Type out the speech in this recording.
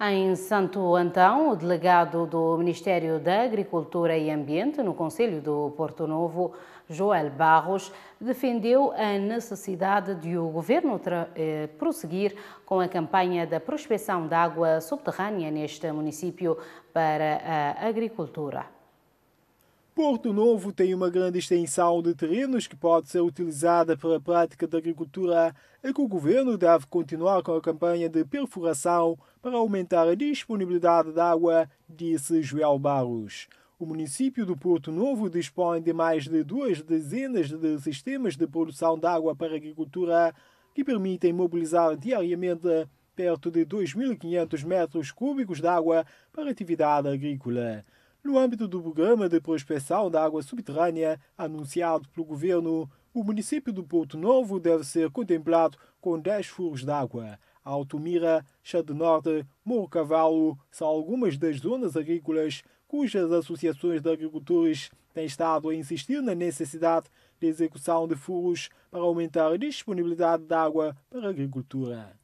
Em Santo Antão, o delegado do Ministério da Agricultura e Ambiente no Conselho do Porto Novo, Joel Barros, defendeu a necessidade de o governo eh, prosseguir com a campanha da prospecção de água subterrânea neste município para a agricultura. Porto Novo tem uma grande extensão de terrenos que pode ser utilizada para a prática da agricultura e que o governo deve continuar com a campanha de perfuração para aumentar a disponibilidade de água, disse Joel Barros. O município do Porto Novo dispõe de mais de duas dezenas de sistemas de produção de água para agricultura que permitem mobilizar diariamente perto de 2.500 metros cúbicos de água para atividade agrícola. No âmbito do programa de prospeção da água subterrânea anunciado pelo governo, o município do Porto Novo deve ser contemplado com 10 furos d'água. Altomira, Chá de Norte, Morro Cavalo são algumas das zonas agrícolas cujas associações de agricultores têm estado a insistir na necessidade de execução de furos para aumentar a disponibilidade de água para a agricultura.